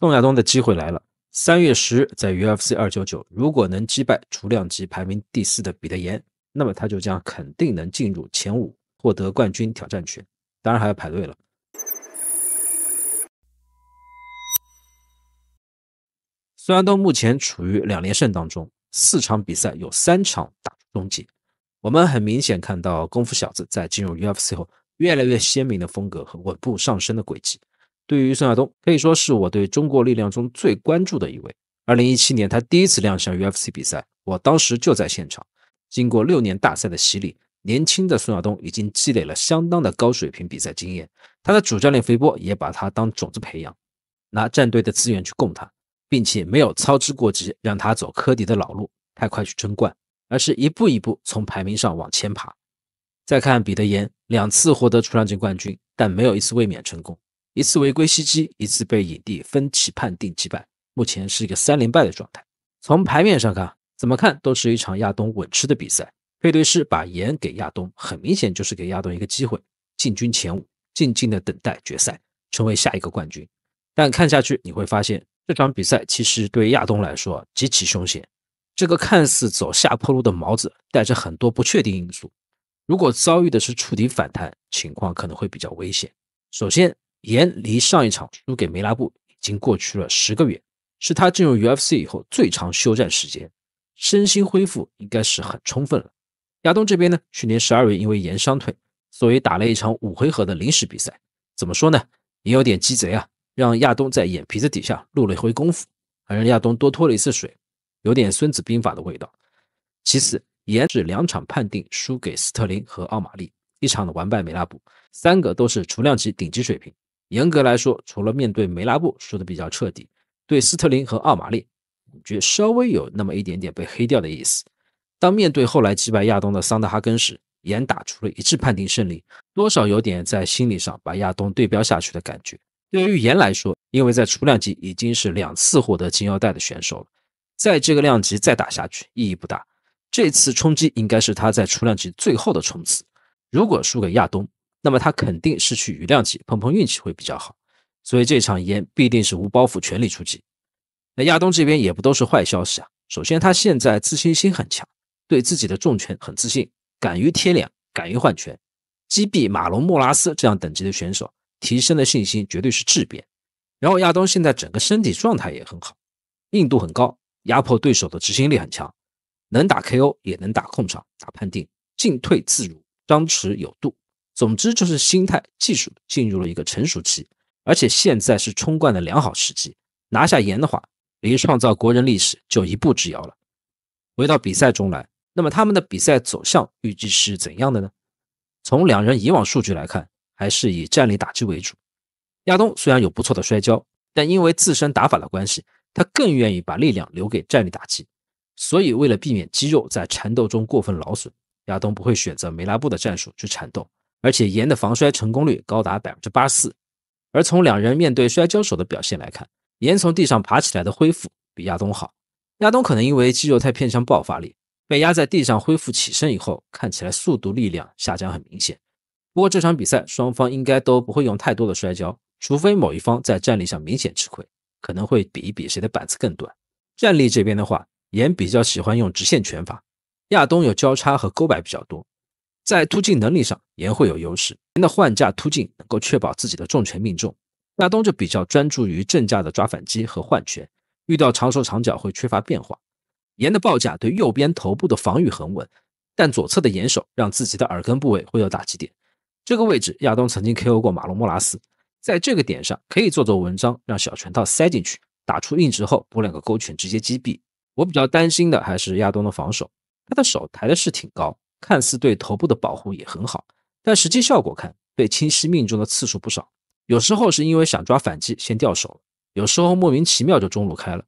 宋亚东的机会来了。三月十日，在 UFC 二九九，如果能击败雏量级排名第四的彼得岩，那么他就将肯定能进入前五，获得冠军挑战权。当然还要排队了。宋亚东目前处于两连胜当中，四场比赛有三场打出终结。我们很明显看到功夫小子在进入 UFC 后，越来越鲜明的风格和稳步上升的轨迹。对于孙晓东，可以说是我对中国力量中最关注的一位。二零一七年，他第一次亮相 UFC 比赛，我当时就在现场。经过六年大赛的洗礼，年轻的孙晓东已经积累了相当的高水平比赛经验。他的主教练肥波也把他当种子培养，拿战队的资源去供他，并且没有操之过急，让他走科迪的老路，太快去争冠，而是一步一步从排名上往前爬。再看彼得岩，两次获得出量级冠军，但没有一次卫冕成功。一次违规袭击，一次被影帝分歧判定击败，目前是一个三连败的状态。从牌面上看，怎么看都是一场亚东稳吃的比赛。配对师把盐给亚东，很明显就是给亚东一个机会，进军前五，静静的等待决赛，成为下一个冠军。但看下去你会发现，这场比赛其实对亚东来说极其凶险。这个看似走下坡路的毛子，带着很多不确定因素。如果遭遇的是触底反弹，情况可能会比较危险。首先。岩离上一场输给梅拉布已经过去了十个月，是他进入 UFC 以后最长休战时间，身心恢复应该是很充分了。亚东这边呢，去年十二月因为岩伤退，所以打了一场五回合的临时比赛。怎么说呢，也有点鸡贼啊，让亚东在眼皮子底下露了一回功夫，还让亚东多拖了一次水，有点孙子兵法的味道。其次，岩是两场判定输给斯特林和奥马利，一场的完败梅拉布，三个都是雏量级顶级水平。严格来说，除了面对梅拉布输得比较彻底，对斯特林和奥马利感觉稍微有那么一点点被黑掉的意思。当面对后来击败亚东的桑德哈根时，严打出了一致判定胜利，多少有点在心理上把亚东对标下去的感觉。对于严来说，因为在雏量级已经是两次获得金腰带的选手了，在这个量级再打下去意义不大。这次冲击应该是他在雏量级最后的冲刺，如果输给亚东。那么他肯定是去羽量级碰碰运气会比较好，所以这场烟必定是无包袱全力出击。那亚东这边也不都是坏消息啊，首先他现在自信心很强，对自己的重拳很自信，敢于贴脸，敢于换拳，击毙马龙莫拉斯这样等级的选手，提升的信心绝对是质变。然后亚东现在整个身体状态也很好，硬度很高，压迫对手的执行力很强，能打 KO 也能打控场打判定，进退自如，张弛有度。总之就是心态、技术进入了一个成熟期，而且现在是冲冠的良好时机。拿下盐的话，离创造国人历史就一步之遥了。回到比赛中来，那么他们的比赛走向预计是怎样的呢？从两人以往数据来看，还是以站立打击为主。亚东虽然有不错的摔跤，但因为自身打法的关系，他更愿意把力量留给站立打击。所以为了避免肌肉在缠斗中过分劳损，亚东不会选择梅拉布的战术去缠斗。而且岩的防摔成功率高达百分之八十四，而从两人面对摔跤手的表现来看，岩从地上爬起来的恢复比亚东好。亚东可能因为肌肉太偏向爆发力，被压在地上恢复起身以后，看起来速度力量下降很明显。不过这场比赛双方应该都不会用太多的摔跤，除非某一方在站立上明显吃亏，可能会比一比谁的板子更短。站立这边的话，岩比较喜欢用直线拳法，亚东有交叉和勾摆比较多。在突进能力上，岩会有优势。岩的换架突进能够确保自己的重拳命中。亚东就比较专注于正架的抓反击和换拳，遇到长手长脚会缺乏变化。岩的抱架对右边头部的防御很稳，但左侧的岩手让自己的耳根部位会有打击点。这个位置亚东曾经 K.O 过马龙莫拉斯，在这个点上可以做做文章，让小拳套塞进去，打出硬直后补两个勾拳直接击毙。我比较担心的还是亚东的防守，他的手抬的是挺高。看似对头部的保护也很好，但实际效果看，被清晰命中的次数不少。有时候是因为想抓反击先掉手了，有时候莫名其妙就中路开了。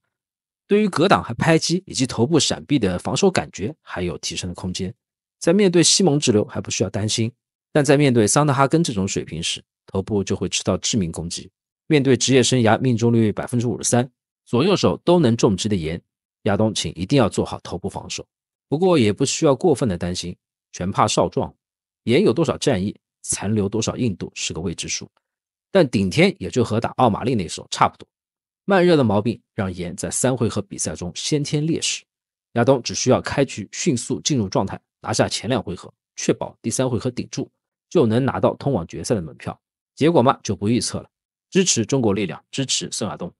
对于格挡、和拍击以及头部闪避的防守感觉还有提升的空间。在面对西蒙之流还不需要担心，但在面对桑德哈根这种水平时，头部就会吃到致命攻击。面对职业生涯命中率百分之五十三，左右手都能重击的盐亚东，请一定要做好头部防守。不过也不需要过分的担心，全怕少壮，盐有多少战役，残留多少硬度是个未知数，但顶天也就和打奥马利那时候差不多。慢热的毛病让盐在三回合比赛中先天劣势，亚东只需要开局迅速进入状态，拿下前两回合，确保第三回合顶住，就能拿到通往决赛的门票。结果嘛，就不预测了。支持中国力量，支持孙亚东。